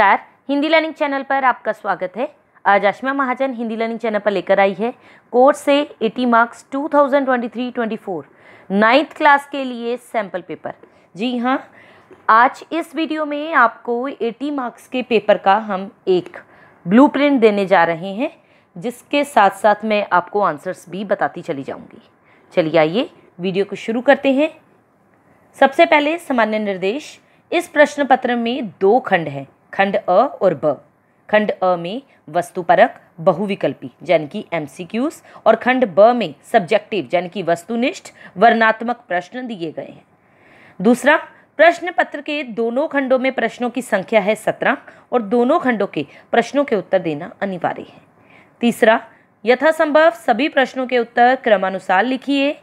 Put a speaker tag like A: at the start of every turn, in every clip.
A: नमस्कार Hindi learning channel पर आपका स्वागत है आज आशमा महाजन हिंदी लर्निंग चैनल पर लेकर आई है कोर्स से 80 मार्क्स 2023-24 नाइन्थ क्लास के लिए सैम्पल पेपर जी हाँ आज इस वीडियो में आपको 80 मार्क्स के पेपर का हम एक ब्लूप्रिंट देने जा रहे हैं जिसके साथ साथ मैं आपको आंसर्स भी बताती चली जाऊँगी चलिए आइए वीडियो को शुरू करते हैं सबसे पहले सामान्य निर्देश इस प्रश्न पत्र में दो खंड हैं खंड अ और ब खंड अ में वस्तुपरक बहुविकल्पी यानी कि एमसीक्यूज और खंड ब में सब्जेक्टिव यानी कि वस्तुनिष्ठ वर्णात्मक प्रश्न दिए गए हैं दूसरा प्रश्न पत्र के दोनों खंडों में प्रश्नों की संख्या है सत्रह और दोनों खंडों के प्रश्नों के उत्तर देना अनिवार्य है तीसरा यथासंभव सभी प्रश्नों के उत्तर क्रमानुसार लिखिए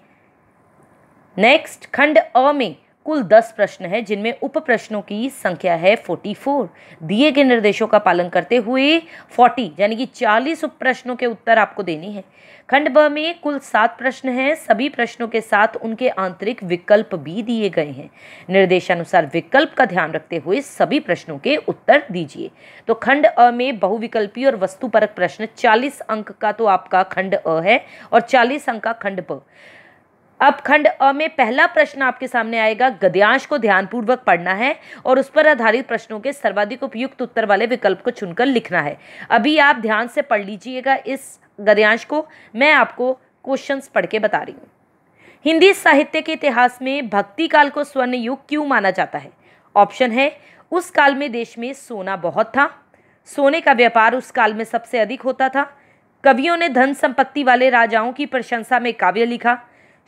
A: नेक्स्ट खंड अ में कुल दस प्रश्न हैं जिनमें उप प्रश्नों की संख्या है फोर्टी फोर दिए गए निर्देशों का पालन करते हुए फोर्टी यानी कि चालीस उप प्रश्नों के उत्तर आपको देनी है खंड ब में कुल सात प्रश्न हैं सभी प्रश्नों के साथ उनके आंतरिक विकल्प भी दिए गए हैं निर्देशानुसार विकल्प का ध्यान रखते हुए सभी प्रश्नों के उत्तर दीजिए तो खंड अ में बहुविकल्पी और वस्तुपरक प्रश्न चालीस अंक का तो आपका खंड अ है और चालीस अंक का खंड ब अब खंड अ में पहला प्रश्न आपके सामने आएगा गद्यांश को ध्यानपूर्वक पढ़ना है और उस पर आधारित प्रश्नों के सर्वाधिक उपयुक्त उत्तर वाले विकल्प को चुनकर लिखना है अभी आप ध्यान से पढ़ लीजिएगा इस गद्यांश को मैं आपको क्वेश्चंस पढ़ के बता रही हूँ हिंदी साहित्य के इतिहास में भक्ति काल को स्वर्ण युग क्यों माना जाता है ऑप्शन है उस काल में देश में सोना बहुत था सोने का व्यापार उस काल में सबसे अधिक होता था कवियों ने धन संपत्ति वाले राजाओं की प्रशंसा में काव्य लिखा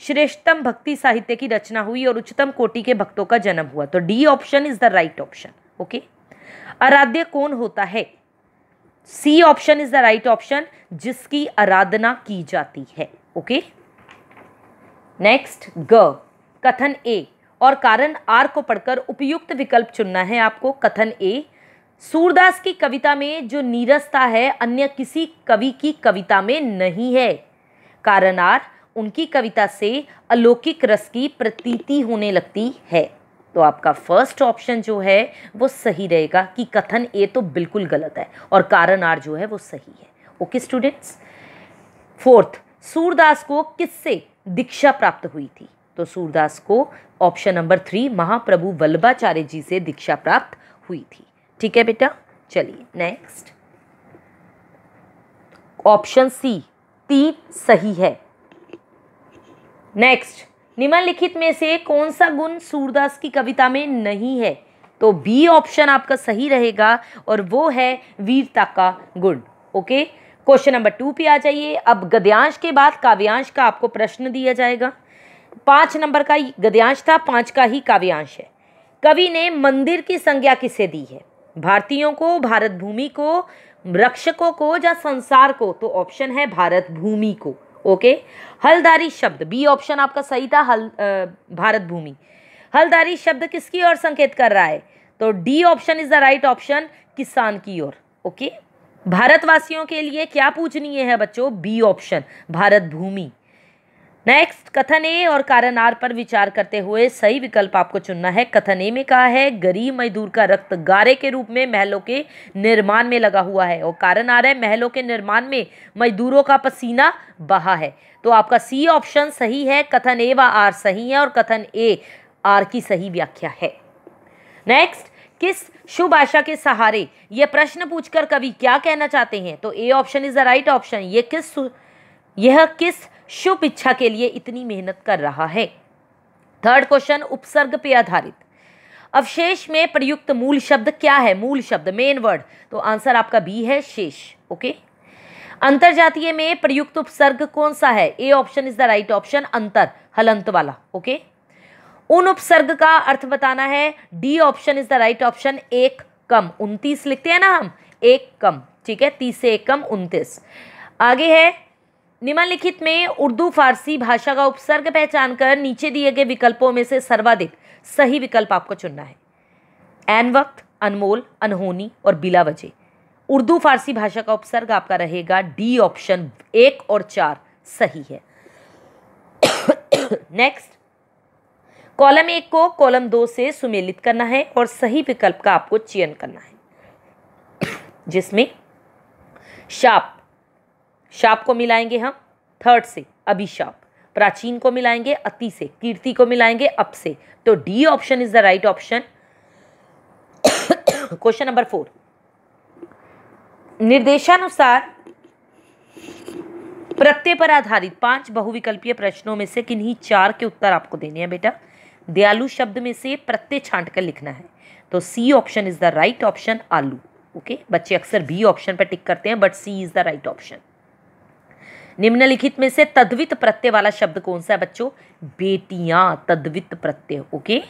A: श्रेष्ठतम भक्ति साहित्य की रचना हुई और उच्चतम कोटि के भक्तों का जन्म हुआ तो D option is the right option okay आराध्य कौन होता है C option is the right option जिसकी आराधना की जाती है ओके नेक्स्ट ग कथन ए और कारण आर को पढ़कर उपयुक्त विकल्प चुनना है आपको कथन ए सूरदास की कविता में जो नीरसता है अन्य किसी कवि की कविता में नहीं है कारण आर उनकी कविता से अलौकिक रस की प्रतीति होने लगती है तो आपका फर्स्ट ऑप्शन जो है वो सही रहेगा कि कथन ए तो बिल्कुल गलत है और कारण आर जो है वो सही है ओके स्टूडेंट्स फोर्थ सूरदास को किससे दीक्षा प्राप्त हुई थी तो सूरदास को option number three Mahaprabhu Vallabhacharya ji से दीक्षा प्राप्त हुई थी ठीक है बेटा चलिए नेक्स्ट ऑप्शन सी तीन सही है नेक्स्ट निम्नलिखित में से कौन सा गुण सूरदास की कविता में नहीं है तो बी ऑप्शन आपका सही रहेगा और वो है वीरता का गुण ओके क्वेश्चन नंबर टू पे आ जाइए अब गद्यांश के बाद काव्यांश का आपको प्रश्न दिया जाएगा पाँच नंबर का गद्यांश था पाँच का ही काव्यांश है कवि ने मंदिर की संज्ञा किसे दी है भारतीयों को भारत भूमि को रक्षकों को या संसार को तो ऑप्शन है भारत भूमि को ओके हलदारी शब्द बी ऑप्शन आपका सही था हल भारत भूमि हलदारी शब्द किसकी ओर संकेत कर रहा है तो D option is the right option किसान की ओर ओके भारतवासियों के लिए क्या पूछनीय है बच्चों बी ऑप्शन भारत भूमि नेक्स्ट कथन ए और कारण आर पर विचार करते हुए सही विकल्प आपको चुनना है कथन ए में कहा है गरीब मजदूर का रक्त गारे के रूप में महलों के निर्माण में लगा हुआ है और कारण आर है महलों के निर्माण में मजदूरों का पसीना बहा है तो आपका सी ऑप्शन सही है कथन ए व आर सही है और कथन ए आर की सही व्याख्या है नेक्स्ट किस शुभ आशा के सहारे यह प्रश्न पूछकर कवि क्या कहना चाहते हैं तो A option is the right option ये किस यह किस शुभ इच्छा के लिए इतनी मेहनत कर रहा है थर्ड क्वेश्चन उपसर्ग पे आधारित अवशेष में प्रयुक्त मूल शब्द क्या है मूल शब्द मेन वर्ड तो आंसर आपका बी है शेष ओके अंतर जातीय में प्रयुक्त उपसर्ग कौन सा है A option is the right option अंतर हलंत वाला ओके उन उपसर्ग का अर्थ बताना है D option is the right option एक कम उनतीस लिखते हैं ना हम एक कम ठीक है तीस से एक कम उनतीस आगे है निम्नलिखित में उर्दू फारसी भाषा का उपसर्ग पहचान कर नीचे दिए गए विकल्पों में से सर्वाधिक सही विकल्प आपको चुनना है एन वक्त अनमोल अनहोनी और बिला वजह उर्दू फारसी भाषा का उपसर्ग आपका रहेगा डी ऑप्शन एक और चार सही है नेक्स्ट कॉलम एक को कॉलम दो से सुमेलित करना है और सही विकल्प का आपको चयन करना है जिसमें शाप शाप को मिलाएंगे हम थर्ड से अभिशाप प्राचीन को मिलाएंगे अति से कीर्ति को मिलाएंगे अप से तो D option is the right option question number four निर्देशानुसार प्रत्यय पर आधारित पांच बहुविकल्पीय प्रश्नों में से किन्हीं चार के उत्तर आपको देने हैं बेटा दयालु शब्द में से प्रत्यय छांट कर लिखना है तो C option is the right option आलू ओके बच्चे अक्सर बी ऑप्शन पर टिक करते हैं but C is the right option निम्नलिखित में से तद्वित प्रत्यय वाला शब्द कौन सा है बच्चों बेटियां तद्वित प्रत्यय ओके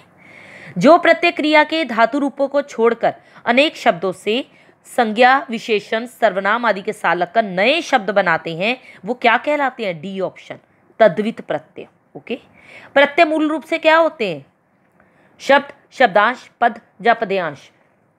A: जो प्रत्यय क्रिया के धातु रूपों को छोड़कर अनेक शब्दों से संज्ञा विशेषण सर्वनाम आदि के सालक लगकर नए शब्द बनाते हैं वो क्या कहलाते हैं डी ऑप्शन तद्वित प्रत्यय ओके प्रत्यय मूल रूप से क्या होते हैं शब्द शब्दांश पद या पदयांश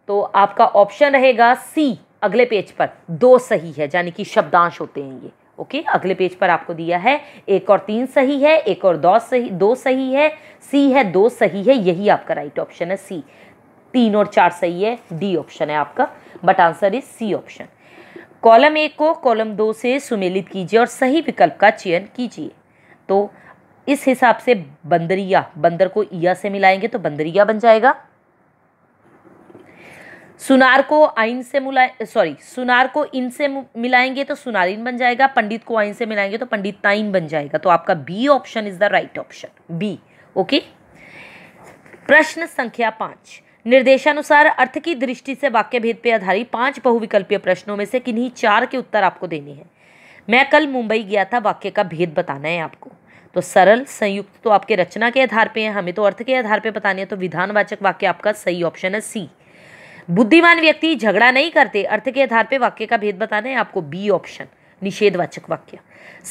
A: तो आपका ऑप्शन रहेगा सी अगले पेज पर दो सही है यानी कि शब्दांश होते हैं ये ओके अगले पेज पर आपको दिया है एक और तीन सही है एक और दो सही दो सही है सी है दो सही है यही आपका राइट ऑप्शन है सी तीन और चार सही है डी ऑप्शन है आपका but answer is C option column एक को कॉलम दो से सुमेलित कीजिए और सही विकल्प का चयन कीजिए तो इस हिसाब से बंदरिया बंदर को ईया से मिलाएंगे तो बंदरिया बन जाएगा सुनार को आइन से मिलाए सॉरी सुनार को इन से मिलाएंगे तो सुनारिन बन जाएगा पंडित को आइन से मिलाएंगे तो पंडित ताइन बन जाएगा तो आपका B option is the right option B okay प्रश्न संख्या पांच निर्देशानुसार अर्थ की दृष्टि से वाक्य भेद पर आधारित पांच बहुविकल्पीय प्रश्नों में से किन्हीं चार के उत्तर आपको देने हैं मैं कल मुंबई गया था वाक्य का भेद बताना है आपको तो सरल संयुक्त तो आपके रचना के आधार पे है हमें तो अर्थ के आधार पे बताने हैं तो विधानवाचक वाक्य आपका सही ऑप्शन है सी बुद्धिमान व्यक्ति झगड़ा नहीं करते अर्थ के आधार पर वाक्य का भेद बताना है आपको बी ऑप्शन निषेधवाचक वाक्य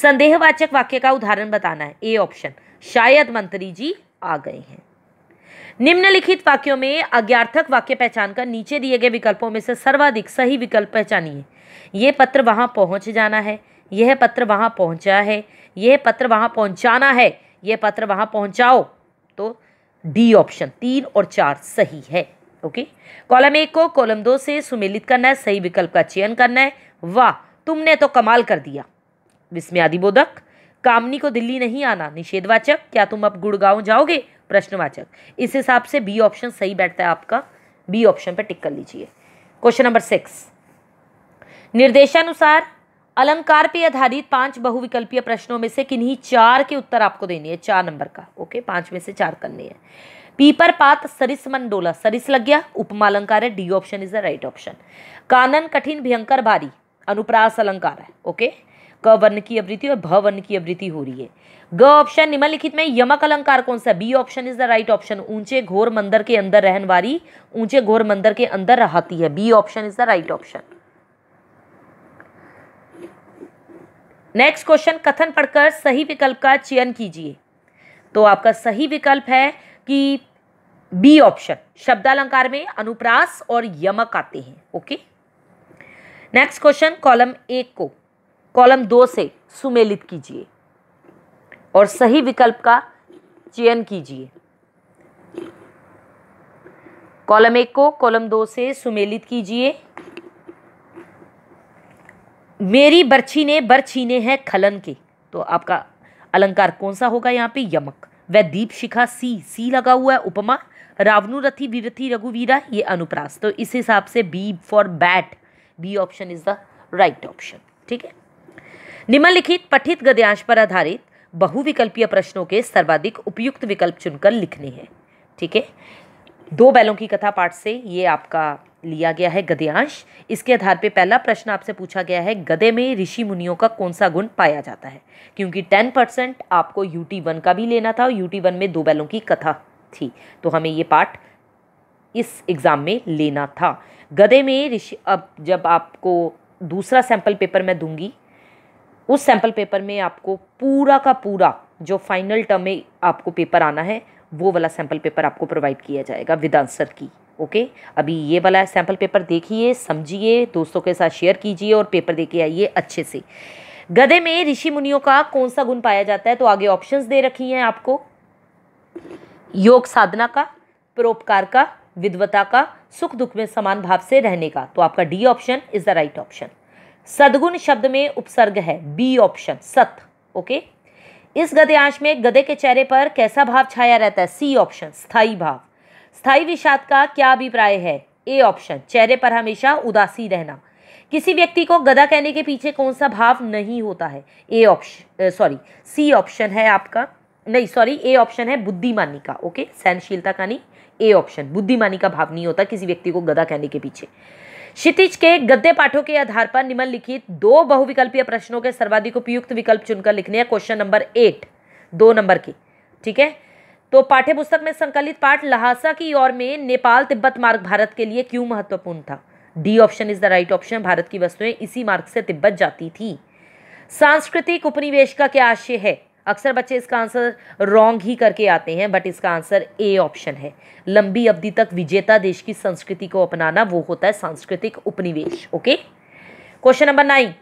A: संदेहवाचक वाक्य का उदाहरण बताना है ए ऑप्शन शायद मंत्री जी आ गए हैं निम्नलिखित वाक्यों में अज्ञार्थक वाक्य पहचान कर नीचे दिए गए विकल्पों में से सर्वाधिक सही विकल्प पहचानिए यह पत्र वहाँ पहुंच जाना है यह पत्र वहाँ पहुंचा है यह पत्र वहाँ पहुंचाना है यह पत्र वहाँ पहुंचाओ तो डी ऑप्शन तीन और चार सही है ओके कॉलम एक को कॉलम दो से सुमेलित करना है सही विकल्प का चयन करना है वाह तुमने तो कमाल कर दिया विस्मयादि बोधक कामनी को दिल्ली नहीं आना निषेधवाचक क्या तुम अब गुड़गांव जाओगे प्रश्नवाचक इस हिसाब से बी ऑप्शन सही बैठता है आपका बी ऑप्शन पर टिक कर लीजिए क्वेश्चन नंबर सिक्स निर्देशानुसार अलंकार पे आधारित पांच बहुविकल्पीय प्रश्नों में से किन्हीं चार के उत्तर आपको देनी है चार नंबर का ओके पांच में से चार करनी है पीपर पात सरिस मंडोला सरिस लग गया उपमा अलंकार है D option is the right option कानन कठिन भयंकर भारी अनुप्रास अलंकार है ओके क वर्ण की आवृत्ति और भ वर्ण की आवृत्ति हो रही है ग ऑप्शन निम्नलिखित में यमक अलंकार कौन सा B option is the right option ऊंचे घोर मंदिर के अंदर रहन वाली ऊंचे घोर मंदिर के अंदर रहती है B option is the right option next question कथन पढ़कर सही विकल्प का चयन कीजिए तो आपका सही विकल्प है कि बी ऑप्शन शब्दालंकार में अनुप्रास और यमक आते हैं ओके नेक्स्ट क्वेश्चन कॉलम एक को कॉलम दो से सुमेलित कीजिए और सही विकल्प का चयन कीजिए कॉलम एक को कॉलम दो से सुमेलित कीजिए मेरी बर्छी ने बर्छीने हैं खलन के तो आपका अलंकार कौन सा होगा यहाँ पे यमक वह दीप शिखा सी सी लगा हुआ है उपमा रावणु रथी विरथी रघुवीरा ये अनुप्रास तो इस हिसाब से B for bat B option is the right option ठीक है निम्नलिखित पठित गद्यांश पर आधारित बहुविकल्पीय प्रश्नों के सर्वाधिक उपयुक्त विकल्प चुनकर लिखने हैं ठीक है दो बैलों की कथा पाठ से ये आपका लिया गया है गद्यांश इसके आधार पे पहला प्रश्न आपसे पूछा गया है गधे में ऋषि मुनियों का कौन सा गुण पाया जाता है क्योंकि टेन परसेंट आपको यू टी वन का भी लेना था और यू टी वन में दो बैलों की कथा थी तो हमें ये पार्ट इस एग्ज़ाम में लेना था गधे में ऋषि अब जब आपको दूसरा सैंपल पेपर मैं दूंगी उस सैंपल पेपर में आपको पूरा का पूरा जो फाइनल टर्म में आपको पेपर आना है वो वाला सैंपल पेपर आपको प्रोवाइड किया जाएगा विद आंसर की ओके अभी ये वाला सैम्पल पेपर देखिए समझिए दोस्तों के साथ शेयर कीजिए और पेपर देके आइए अच्छे से गधे में ऋषि मुनियों का कौन सा गुण पाया जाता है तो आगे ऑप्शंस दे रखी हैं आपको योग साधना का परोपकार का विद्वता का सुख दुख में समान भाव से रहने का तो आपका D option is the right option सदगुण शब्द में उपसर्ग है बी ऑप्शन सत ओके इस गधे आंश में गधे के चेहरे पर कैसा भाव छाया रहता है सी ऑप्शन स्थाई भाव स्थायी विषाद का क्या अभिप्राय है ए ऑप्शन चेहरे पर हमेशा उदासी रहना किसी व्यक्ति को गधा कहने के पीछे कौन सा भाव नहीं होता है A option sorry C option है आपका नहीं सॉरी ए ऑप्शन है बुद्धिमानी का ओके सहनशीलता का नहीं ए ऑप्शन बुद्धिमानी का भाव नहीं होता किसी व्यक्ति को गधा कहने के पीछे क्षितिज के गद्दे पाठों के आधार पर निम्नलिखित दो बहुविकल्पीय प्रश्नों के सर्वाधिक उपयुक्त विकल्प चुनकर लिखने हैं क्वेश्चन नंबर एट दो नंबर के ठीक है तो पाठ्य पुस्तक में संकलित पाठ लहासा की ओर में नेपाल तिब्बत मार्ग भारत के लिए क्यों महत्वपूर्ण था D option is the right option Bharat की वस्तुएं इसी मार्ग से तिब्बत जाती थी सांस्कृतिक उपनिवेश का क्या आशय है अक्सर बच्चे इसका आंसर रॉन्ग ही करके आते हैं बट इसका आंसर ए ऑप्शन है लंबी अवधि तक विजेता देश की संस्कृति को अपनाना वो होता है सांस्कृतिक उपनिवेश ओके क्वेश्चन नंबर नाइन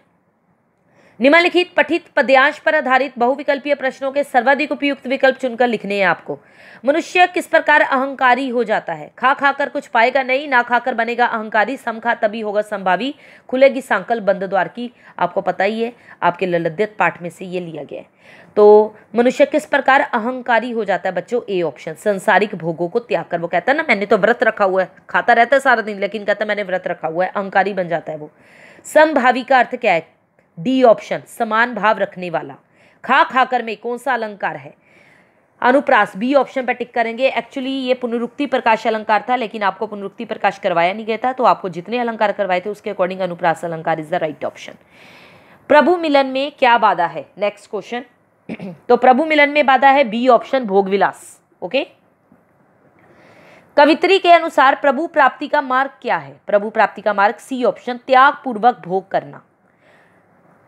A: निम्नलिखित पठित पद्यांश पर आधारित बहुविकल्पीय प्रश्नों के सर्वाधिक उपयुक्त विकल्प चुनकर लिखने हैं आपको मनुष्य किस प्रकार अहंकारी हो जाता है खा खा कर कुछ पाएगा नहीं ना खाकर बनेगा अहंकारी समखा तभी होगा संभावी खुलेगी सांकल बंद द्वार की आपको पता ही है आपके ललद्यत पाठ में से ये लिया गया है तो मनुष्य किस प्रकार अहंकारी हो जाता है बच्चों ए ऑप्शन संसारिक भोगों को त्याग कर वो कहता है ना मैंने तो व्रत रखा हुआ है खाता रहता है सारा दिन लेकिन कहता है मैंने व्रत रखा हुआ है अहंकारी बन जाता है वो संभावी का अर्थ क्या है डी ऑप्शन समान भाव रखने वाला खा खाकर में कौन सा अलंकार है अनुप्रास बी ऑप्शन पर टिक करेंगे एक्चुअली ये पुनरुक्ति प्रकाश अलंकार था लेकिन आपको पुनरुक्ति प्रकाश करवाया नहीं गया था तो आपको जितने अलंकार करवाए थे उसके अकॉर्डिंग अनुप्रास अलंकार इज द राइट ऑप्शन प्रभु मिलन में क्या बाधा है नेक्स्ट क्वेश्चन तो प्रभु मिलन में बाधा है बी ऑप्शन भोग विलास ओके कवित्री के अनुसार प्रभु प्राप्ति का मार्ग क्या है प्रभु प्राप्ति का मार्ग सी ऑप्शन त्याग पूर्वक भोग करना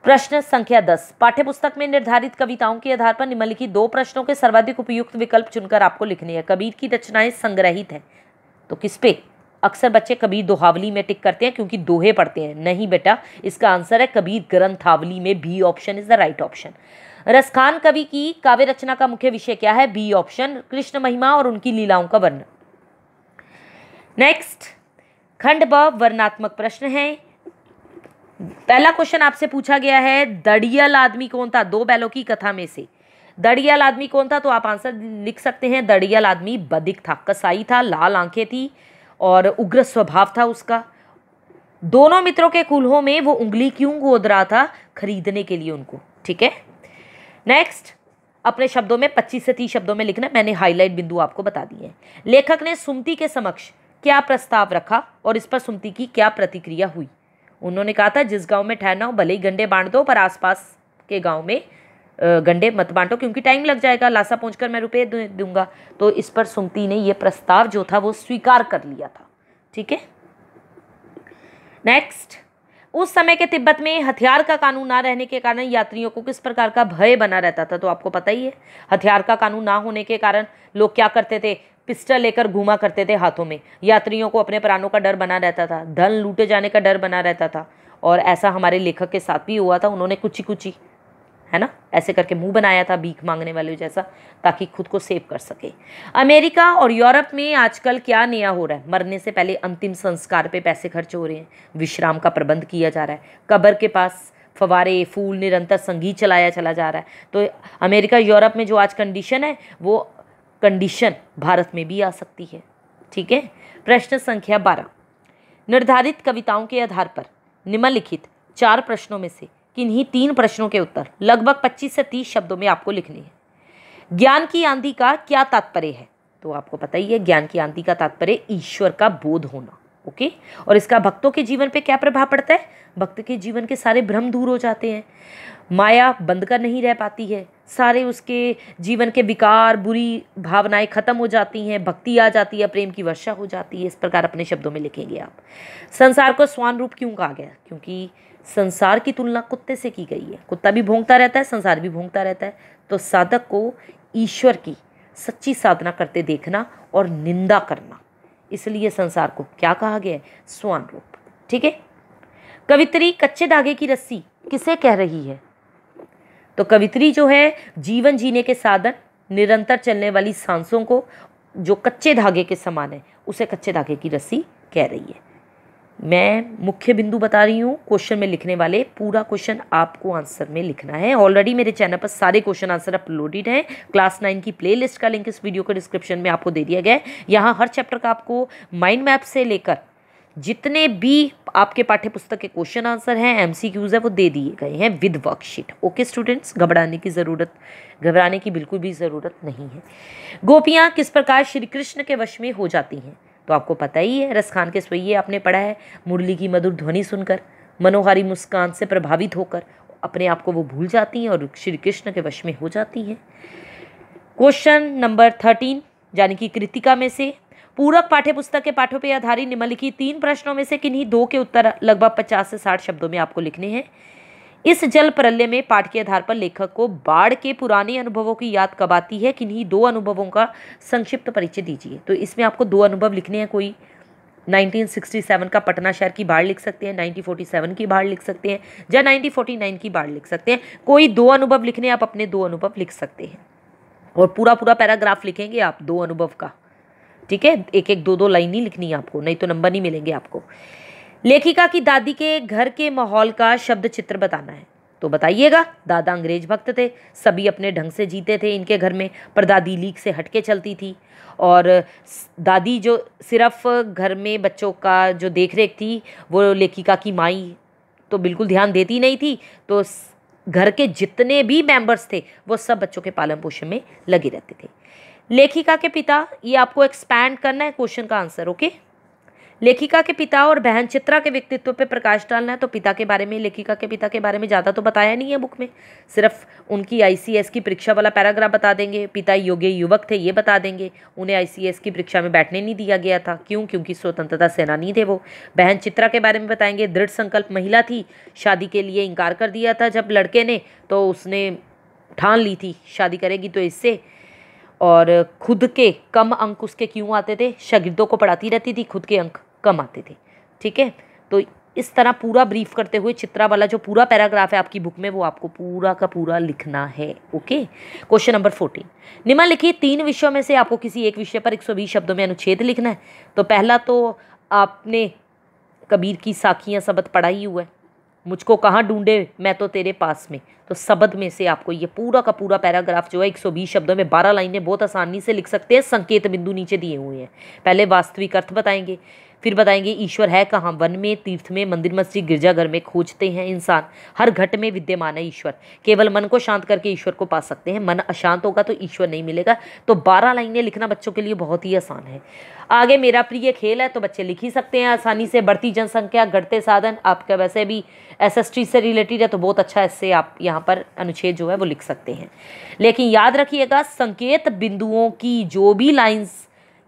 A: प्रश्न संख्या दस पाठ्य पुस्तक में निर्धारित कविताओं के आधार पर निम्नलिखित दो प्रश्नों के सर्वाधिक उपयुक्त विकल्प चुनकर आपको लिखने हैं कबीर की रचनाएं संग्रहित हैं तो किस पे अक्सर बच्चे कबीर दोहावली में टिक करते हैं क्योंकि दोहे पढ़ते हैं नहीं बेटा इसका आंसर है कबीर ग्रंथावली में B option is the right option Raskhan कवि की काव्य रचना का मुख्य विषय क्या है बी ऑप्शन कृष्ण महिमा और उनकी लीलाओं का वर्णन नेक्स्ट खंड ब वर्णात्मक प्रश्न है पहला क्वेश्चन आपसे पूछा गया है दड़ियल आदमी कौन था दो बैलों की कथा में से दड़ियल आदमी कौन था तो आप आंसर लिख सकते हैं दड़ियल आदमी बदिक था कसाई था लाल आंखें थी और उग्र स्वभाव था उसका दोनों मित्रों के कुल्हों में वो उंगली क्यों गोद रहा था खरीदने के लिए उनको ठीक है नेक्स्ट अपने शब्दों में पच्चीस से तीस शब्दों में लिखना मैंने हाईलाइट बिंदु आपको बता दिए हैं लेखक ने सुमती के समक्ष क्या प्रस्ताव रखा और इस पर सुमती की क्या प्रतिक्रिया हुई उन्होंने कहा था जिस गांव में ठहरना हो भले ही गंडे बांट दो पर आसपास के गांव में गंडे मत बांटो क्योंकि टाइम लग जाएगा लासा पहुंचकर मैं रुपये दूंगा तो इस पर सुमती ने यह प्रस्ताव जो था वो स्वीकार कर लिया था ठीक है नेक्स्ट उस समय के तिब्बत में हथियार का कानून ना रहने के कारण यात्रियों को किस प्रकार का भय बना रहता था तो आपको पता ही है हथियार का कानून ना होने के कारण लोग क्या करते थे पिस्टल लेकर घूमा करते थे हाथों में यात्रियों को अपने प्राणों का डर बना रहता था धन लूटे जाने का डर बना रहता था और ऐसा हमारे लेखक के साथ भी हुआ था उन्होंने कुची कुची है ना ऐसे करके मुंह बनाया था भीख मांगने वाले जैसा ताकि खुद को सेव कर सके अमेरिका और यूरोप में आजकल क्या नया हो रहा है मरने से पहले अंतिम संस्कार पे पैसे खर्च हो रहे हैं विश्राम का प्रबंध किया जा रहा है कब्र के पास फवारे फूल निरंतर संगीत चलाया चला जा रहा है तो अमेरिका यूरोप में जो आज कंडीशन है वो कंडीशन भारत में भी आ सकती है ठीक है प्रश्न संख्या बारह निर्धारित कविताओं के आधार पर निम्नलिखित चार प्रश्नों में से किन्हीं तीन प्रश्नों के उत्तर लगभग 25 से 30 शब्दों में आपको लिखने हैं ज्ञान की आंधी का क्या तात्पर्य है तो आपको पता ही है ज्ञान की आंधी का तात्पर्य ईश्वर का बोध होना ओके और इसका भक्तों के जीवन पे क्या प्रभाव पड़ता है भक्त के जीवन के सारे भ्रम दूर हो जाते हैं माया बंधकर नहीं रह पाती है सारे उसके जीवन के विकार बुरी भावनाएं ख़त्म हो जाती हैं भक्ति आ जाती है प्रेम की वर्षा हो जाती है इस प्रकार अपने शब्दों में लिखेंगे आप संसार को स्वान रूप क्यों कहा गया क्योंकि संसार की तुलना कुत्ते से की गई है कुत्ता भी भोंगता रहता है संसार भी भोंगता रहता है तो साधक को ईश्वर की सच्ची साधना करते देखना और निंदा करना इसलिए संसार को क्या कहा गया है स्वान रूप ठीक है कवित्री कच्चे धागे की रस्सी किसे कह रही है तो कवित्री जो है जीवन जीने के साधन निरंतर चलने वाली सांसों को जो कच्चे धागे के समान है उसे कच्चे धागे की रस्सी कह रही है मैं मुख्य बिंदु बता रही हूँ क्वेश्चन में लिखने वाले पूरा क्वेश्चन आपको आंसर में लिखना है ऑलरेडी मेरे चैनल पर सारे क्वेश्चन आंसर अपलोडेड हैं क्लास नाइन की प्लेलिस्ट का लिंक इस वीडियो के डिस्क्रिप्शन में आपको दे दिया गया है यहाँ हर चैप्टर का आपको माइंड मैप से लेकर जितने भी आपके पाठ्य पुस्तक के क्वेश्चन आंसर हैं एम सी क्यूज़ है वो दे दिए गए हैं विद वर्कशीट ओके स्टूडेंट्स घबराने की ज़रूरत घबराने की बिल्कुल भी ज़रूरत नहीं है गोपियाँ किस प्रकार श्री कृष्ण के वश में हो जाती हैं तो आपको पता ही है रस खान के सोइए आपने पढ़ा है मुरली की मधुर ध्वनि सुनकर मनोहारी मुस्कान से प्रभावित होकर अपने आप को वो भूल जाती हैं और श्री कृष्ण के वश में हो जाती हैं क्वेश्चन नंबर थर्टीन यानी कि कृतिका में से पूरक पाठ्य पुस्तक के पाठों पर आधारित निम्नलिखित तीन प्रश्नों में से किन्हीं दो के उत्तर लगभग पचास से साठ शब्दों में आपको लिखने हैं इस जल प्रलय में पाठ के आधार पर लेखक को बाढ़ के पुराने अनुभवों की याद कब आती है किन्हीं दो अनुभवों का संक्षिप्त परिचय दीजिए तो इसमें आपको दो अनुभव लिखने हैं कोई 1967 का पटना शहर की बाढ़ लिख सकते हैं 1947 की बाढ़ लिख सकते हैं या 1949 की बाढ़ लिख सकते हैं कोई दो अनुभव लिखने आप अपने दो अनुभव लिख सकते हैं और पूरा पूरा पैराग्राफ लिखेंगे आप दो अनुभव का ठीक है एक एक दो दो लाइन ही लिखनी है आपको नहीं तो नंबर नहीं मिलेंगे आपको लेखिका की दादी के घर के माहौल का शब्द चित्र बताना है तो बताइएगा दादा अंग्रेज भक्त थे सभी अपने ढंग से जीते थे इनके घर में पर दादी लीक से हटके चलती थी और दादी जो सिर्फ घर में बच्चों का जो देख रेख थी वो लेखिका की माई तो बिल्कुल ध्यान देती नहीं थी तो घर के जितने भी मेंबर्स थे वो सब बच्चों के पालन पोषण में लगे रहते थे लेखिका के पिता ये आपको एक्सपैंड करना है क्वेश्चन का आंसर ओके लेखिका के पिता और बहन चित्रा के व्यक्तित्व पे प्रकाश डालना है तो पिता के बारे में लेखिका के पिता के बारे में ज़्यादा तो बताया नहीं है बुक में सिर्फ उनकी आईसीएस की परीक्षा वाला पैराग्राफ बता देंगे पिता योग्य युवक थे ये बता देंगे उन्हें आईसीएस की परीक्षा में बैठने नहीं दिया गया था क्यों क्योंकि स्वतंत्रता सेनानी थे वो बहन चित्रा के बारे में बताएंगे दृढ़ संकल्प महिला थी शादी के लिए इनकार कर दिया था जब लड़के ने तो उसने ठान ली थी शादी करेगी तो इससे और खुद के कम अंक उसके क्यों आते थे शागिर्दों को पढ़ाती रहती थी खुद के अंक कम आते थे ठीक है तो इस तरह पूरा ब्रीफ करते हुए चित्रा वाला जो पूरा पैराग्राफ है आपकी बुक में वो आपको पूरा का पूरा लिखना है ओके क्वेश्चन नंबर फोर्टीन निमा लिखिए तीन विषयों में से आपको किसी एक विषय पर 120 शब्दों में अनुच्छेद लिखना है तो पहला तो आपने कबीर की साखियाँ सबत पढ़ा ही हुआ है मुझको कहाँ ढूंढे मैं तो तेरे पास में तो सबद में से आपको ये पूरा का पूरा पैराग्राफ जो है 120 शब्दों में 12 लाइनें बहुत आसानी से लिख सकते हैं संकेत बिंदु नीचे दिए हुए हैं पहले वास्तविक अर्थ बताएंगे फिर बताएंगे ईश्वर है कहाँ वन में तीर्थ में मंदिर मस्जिद गिरजाघर में खोजते हैं इंसान हर घट में विद्यमान है ईश्वर केवल मन को शांत करके ईश्वर को पा सकते हैं मन अशांत होगा तो ईश्वर नहीं मिलेगा तो बारह लाइनें लिखना बच्चों के लिए बहुत ही आसान है आगे मेरा प्रिय खेल है तो बच्चे लिख ही सकते हैं आसानी से बढ़ती जनसंख्या घटते साधन आपका वैसे भी एसएसटी से रिलेटेड है तो बहुत अच्छा इससे आप यहाँ पर अनुच्छेद जो है वो लिख सकते हैं लेकिन याद रखिएगा संकेत बिंदुओं की जो भी लाइन्स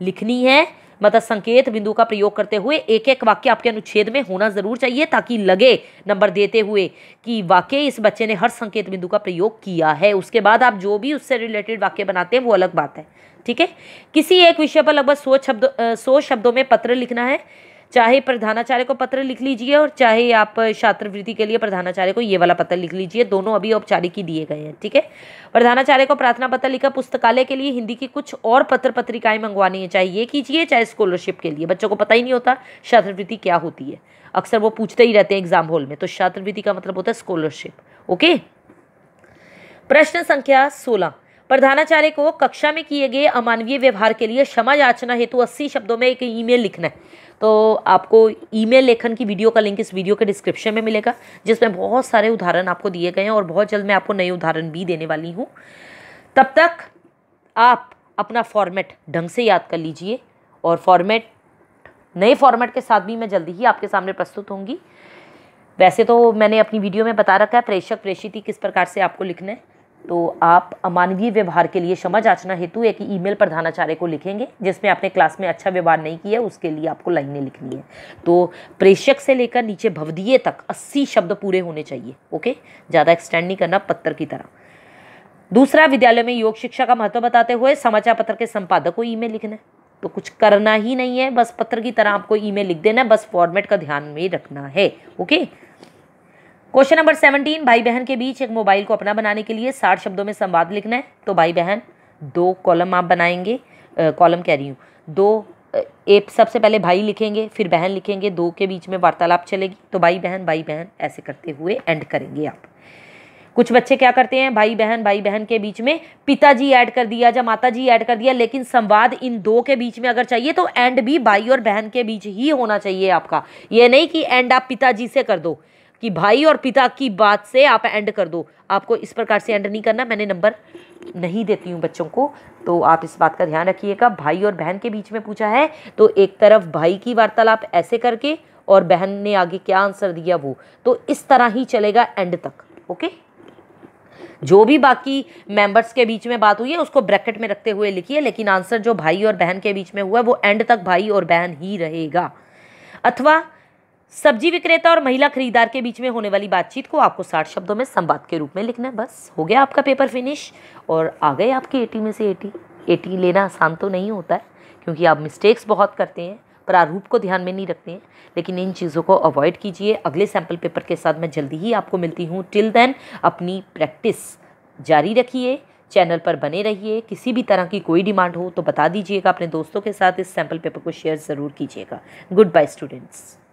A: लिखनी है मतलब संकेत बिंदु का प्रयोग करते हुए एक एक वाक्य आपके अनुच्छेद में होना ज़रूर चाहिए ताकि लगे नंबर देते हुए कि वाकई इस बच्चे ने हर संकेत बिंदु का प्रयोग किया है उसके बाद आप जो भी उससे रिलेटेड वाक्य बनाते हैं वो अलग बात है ठीक है किसी एक विषय पर लगभग सौ शब्द सौ शब्दों में पत्र लिखना है चाहे प्रधानाचार्य को पत्र लिख लीजिए और चाहे आप छात्रवृत्ति के लिए प्रधानाचार्य को ये वाला पत्र लिख लीजिए दोनों अभी औपचारिक ही दिए गए हैं ठीक है प्रधानाचार्य को प्रार्थना पत्र लिखा पुस्तकालय के लिए हिंदी की कुछ और पत्र पत्रिकाएं मंगवानी है चाहे ये कीजिए चाहे स्कॉलरशिप के लिए बच्चों को पता ही नहीं होता छात्रवृत्ति क्या होती है अक्सर वो पूछते ही रहते हैं एग्जाम हॉल में तो छात्रवृत्ति का मतलब होता है स्कॉलरशिप ओके प्रश्न संख्या सोलह प्रधानाचार्य को कक्षा में किए गए अमानवीय व्यवहार के लिए क्षमा याचना हेतु अस्सी शब्दों में एक ईमेल लिखना है तो आपको ईमेल लेखन की वीडियो का लिंक इस वीडियो के डिस्क्रिप्शन में मिलेगा जिसमें बहुत सारे उदाहरण आपको दिए गए हैं और बहुत जल्द मैं आपको नए उदाहरण भी देने वाली हूँ तब तक आप अपना फॉर्मेट ढंग से याद कर लीजिए और फॉर्मेट नए फॉर्मेट के साथ भी मैं जल्दी ही आपके सामने प्रस्तुत होंगी वैसे तो मैंने अपनी वीडियो में बता रखा है प्रेषक प्रेषिति किस प्रकार से आपको लिखना है तो आप अमानवीय व्यवहार के लिए क्षमा जांचना हेतु एक ईमेल प्रधानाचार्य को लिखेंगे जिसमें आपने क्लास में अच्छा व्यवहार नहीं किया उसके लिए आपको लाइनें लिखनी है तो प्रेषक से लेकर नीचे भवदीय तक अस्सी शब्द पूरे होने चाहिए ओके ज़्यादा एक्सटेंड नहीं करना पत्र की तरह दूसरा विद्यालय में योग शिक्षा का महत्व बताते हुए समाचार पत्र के संपादक को ईमेल लिखना है तो कुछ करना ही नहीं है बस पत्र की तरह आपको ईमेल लिख देना है बस फॉर्मेट का ध्यान में रखना है ओके क्वेश्चन नंबर सेवनटीन भाई बहन के बीच एक मोबाइल को अपना बनाने के लिए साठ शब्दों में संवाद लिखना है तो भाई बहन दो कॉलम आप बनाएंगे कॉलम कह रही हूँ दो एक सबसे पहले भाई लिखेंगे फिर बहन लिखेंगे दो के बीच में वार्तालाप चलेगी तो भाई बहन भाई बहन ऐसे करते हुए एंड करेंगे आप कुछ बच्चे क्या करते हैं भाई बहन भाई बहन के बीच में पिताजी ऐड कर दिया या माता जी ऐड कर दिया लेकिन संवाद इन दो के बीच में अगर चाहिए तो एंड भी भाई और बहन के बीच ही होना चाहिए आपका ये नहीं कि एंड आप पिताजी से कर दो कि भाई और पिता की बात से आप एंड कर दो आपको इस प्रकार से एंड नहीं करना मैंने नंबर नहीं देती हूँ बच्चों को तो आप इस बात का ध्यान रखिएगा भाई और बहन के बीच में पूछा है तो एक तरफ भाई की वार्तालाप ऐसे करके और बहन ने आगे क्या आंसर दिया वो तो इस तरह ही चलेगा एंड तक ओके जो भी बाकी मेंबर्स के बीच में बात हुई है उसको ब्रैकेट में रखते हुए लिखिए लेकिन आंसर जो भाई और बहन के बीच में हुआ है वो एंड तक भाई और बहन ही रहेगा अथवा सब्जी विक्रेता और महिला खरीदार के बीच में होने वाली बातचीत को आपको साठ शब्दों में संवाद के रूप में लिखना है बस हो गया आपका पेपर फिनिश और आ गए आपके एटी में से एटी एटी लेना आसान तो नहीं होता है क्योंकि आप मिस्टेक्स बहुत करते हैं प्रारूप को ध्यान में नहीं रखते हैं लेकिन इन चीज़ों को अवॉइड कीजिए अगले सैम्पल पेपर के साथ मैं जल्दी ही आपको मिलती हूँ टिल देन अपनी प्रैक्टिस जारी रखिए चैनल पर बने रहिए किसी भी तरह की कोई डिमांड हो तो बता दीजिएगा अपने दोस्तों के साथ इस सैम्पल पेपर को शेयर ज़रूर कीजिएगा गुड बाय स्टूडेंट्स